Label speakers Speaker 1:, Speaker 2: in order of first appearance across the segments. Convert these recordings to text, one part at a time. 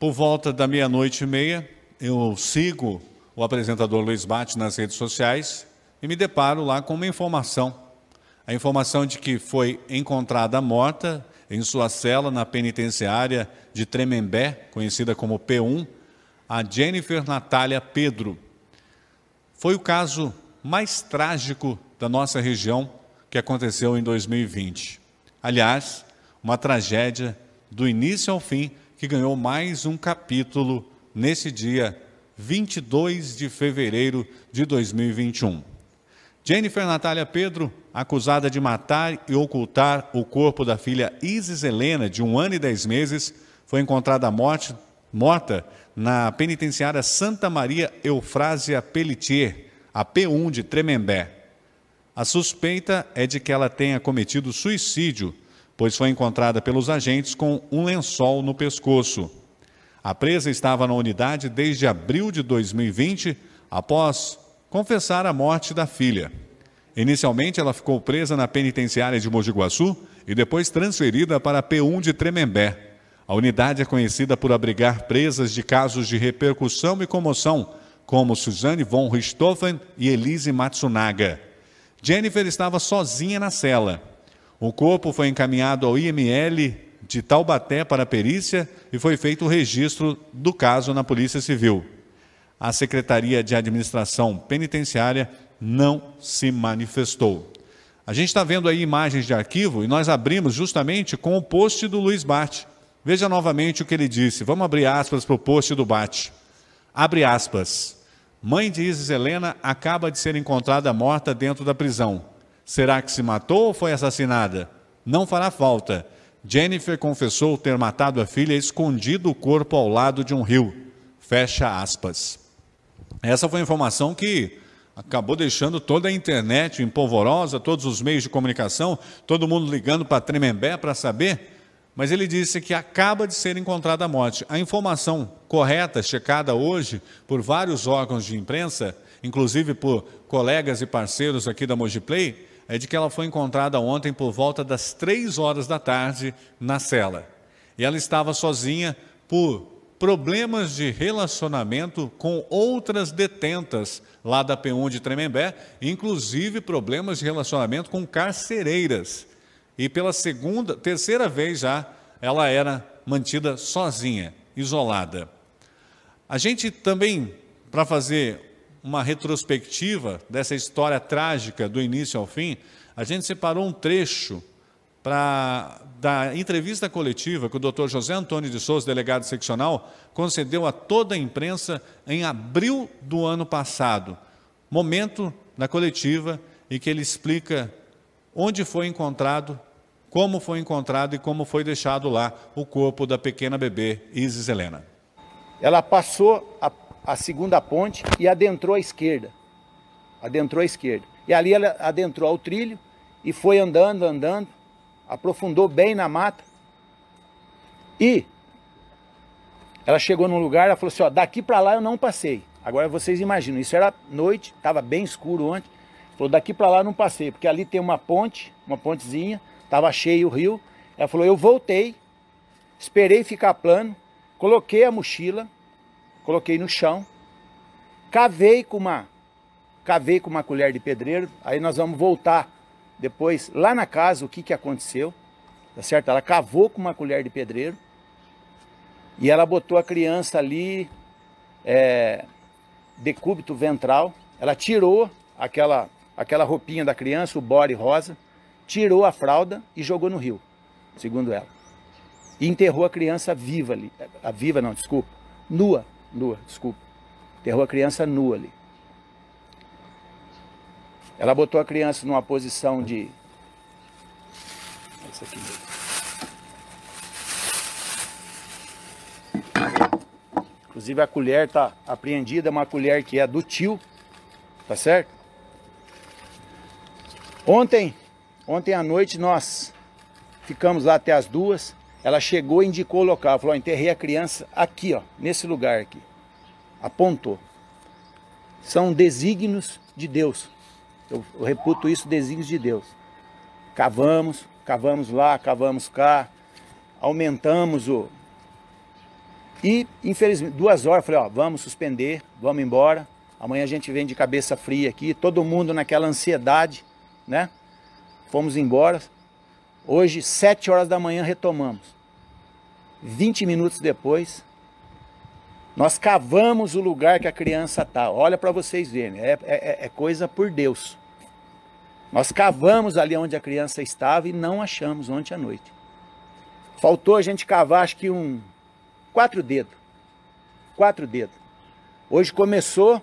Speaker 1: Por volta da meia-noite e meia, eu sigo o apresentador Luiz Bate nas redes sociais e me deparo lá com uma informação. A informação de que foi encontrada morta em sua cela na penitenciária de Tremembé, conhecida como P1, a Jennifer Natália Pedro. Foi o caso mais trágico da nossa região que aconteceu em 2020. Aliás, uma tragédia do início ao fim que ganhou mais um capítulo nesse dia 22 de fevereiro de 2021. Jennifer Natália Pedro, acusada de matar e ocultar o corpo da filha Isis Helena, de um ano e dez meses, foi encontrada morte, morta na penitenciária Santa Maria Eufrásia Pelletier, a P1 de Tremembé. A suspeita é de que ela tenha cometido suicídio pois foi encontrada pelos agentes com um lençol no pescoço. A presa estava na unidade desde abril de 2020, após confessar a morte da filha. Inicialmente, ela ficou presa na penitenciária de Mojiguaçu e depois transferida para a P1 de Tremembé. A unidade é conhecida por abrigar presas de casos de repercussão e comoção, como Suzanne von Richthofen e Elise Matsunaga. Jennifer estava sozinha na cela. O corpo foi encaminhado ao IML de Taubaté para a perícia e foi feito o registro do caso na Polícia Civil. A Secretaria de Administração Penitenciária não se manifestou. A gente está vendo aí imagens de arquivo e nós abrimos justamente com o post do Luiz Bate. Veja novamente o que ele disse. Vamos abrir aspas para o post do Bate. Abre aspas. Mãe de Isis Helena acaba de ser encontrada morta dentro da prisão. Será que se matou ou foi assassinada? Não fará falta. Jennifer confessou ter matado a filha e escondido o corpo ao lado de um rio. Fecha aspas. Essa foi a informação que acabou deixando toda a internet em polvorosa, todos os meios de comunicação, todo mundo ligando para Tremembé para saber. Mas ele disse que acaba de ser encontrada a morte. A informação correta, checada hoje por vários órgãos de imprensa, inclusive por colegas e parceiros aqui da Mojiplay, é de que ela foi encontrada ontem por volta das três horas da tarde na cela. E ela estava sozinha por problemas de relacionamento com outras detentas lá da P1 de Tremembé, inclusive problemas de relacionamento com carcereiras. E pela segunda, terceira vez já, ela era mantida sozinha, isolada. A gente também, para fazer uma retrospectiva dessa história trágica do início ao fim, a gente separou um trecho para da entrevista coletiva que o Dr. José Antônio de Souza, delegado seccional, concedeu a toda a imprensa em abril do ano passado. Momento na coletiva em que ele explica onde foi encontrado, como foi encontrado e como foi deixado lá o corpo da pequena bebê Isis Helena. Ela passou a a segunda ponte e adentrou à esquerda.
Speaker 2: Adentrou à esquerda. E ali ela adentrou ao trilho e foi andando, andando, aprofundou bem na mata. E ela chegou num lugar, ela falou assim, ó, daqui para lá eu não passei. Agora vocês imaginam, isso era noite, estava bem escuro ontem. Falou, daqui para lá eu não passei, porque ali tem uma ponte, uma pontezinha, estava cheio o rio. Ela falou, eu voltei, esperei ficar plano, coloquei a mochila, coloquei no chão, cavei com uma, cavei com uma colher de pedreiro, aí nós vamos voltar depois lá na casa o que, que aconteceu, tá certo? Ela cavou com uma colher de pedreiro e ela botou a criança ali é, decúbito ventral, ela tirou aquela, aquela roupinha da criança, o body rosa, tirou a fralda e jogou no rio, segundo ela. E enterrou a criança viva ali, a viva não, desculpa, nua, nua, desculpa. Enterrou a criança nua ali. Ela botou a criança numa posição de. Essa é aqui mesmo. Inclusive a colher está apreendida, uma colher que é do tio, tá certo? Ontem, ontem à noite nós ficamos lá até as duas. Ela chegou e indicou o local. Falou, enterrei a criança aqui, ó, nesse lugar aqui. Apontou. São desígnios de Deus. Eu, eu reputo isso desígnios de Deus. Cavamos, cavamos lá, cavamos cá, aumentamos o. E, infelizmente, duas horas, falei, ó, vamos suspender, vamos embora. Amanhã a gente vem de cabeça fria aqui, todo mundo naquela ansiedade, né? Fomos embora, Hoje, 7 horas da manhã, retomamos. 20 minutos depois, nós cavamos o lugar que a criança está. Olha para vocês verem, é, é, é, é, coisa por Deus. Nós cavamos ali onde a criança estava e não achamos ontem à noite. Faltou a gente cavar, acho que um. Quatro dedos. Quatro dedos. Hoje começou,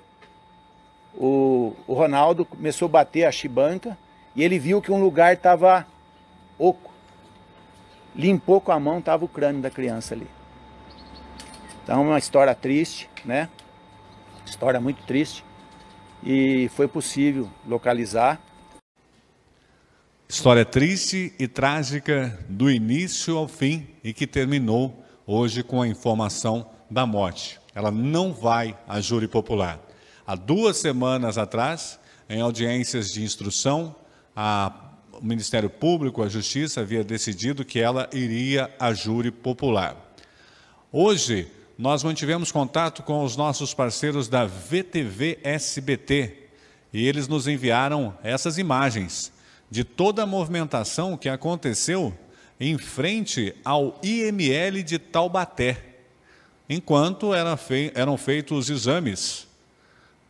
Speaker 2: o, o Ronaldo começou a bater a chibanca e ele viu que um lugar estava oco. Limpou com a mão, tava o crânio da criança ali. Então, uma história triste, né? História muito triste. E foi possível localizar.
Speaker 1: História triste e trágica do início ao fim e que terminou hoje com a informação da morte. Ela não vai a júri popular. Há duas semanas atrás, em audiências de instrução, a o Ministério Público, a Justiça, havia decidido que ela iria a júri popular. Hoje, nós mantivemos contato com os nossos parceiros da VTV SBT e eles nos enviaram essas imagens de toda a movimentação que aconteceu em frente ao IML de Taubaté, enquanto eram feitos os exames,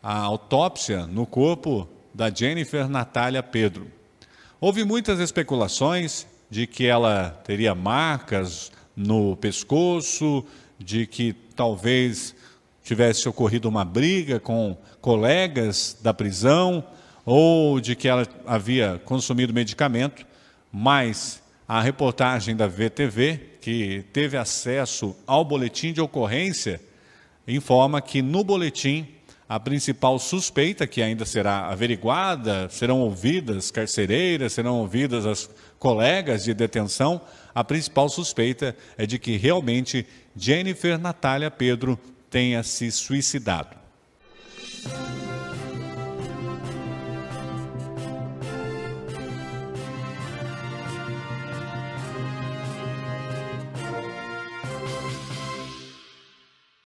Speaker 1: a autópsia no corpo da Jennifer Natália Pedro. Houve muitas especulações de que ela teria marcas no pescoço, de que talvez tivesse ocorrido uma briga com colegas da prisão ou de que ela havia consumido medicamento, mas a reportagem da VTV, que teve acesso ao boletim de ocorrência, informa que no boletim a principal suspeita, que ainda será averiguada, serão ouvidas carcereiras, serão ouvidas as colegas de detenção. A principal suspeita é de que realmente Jennifer Natália Pedro tenha se suicidado.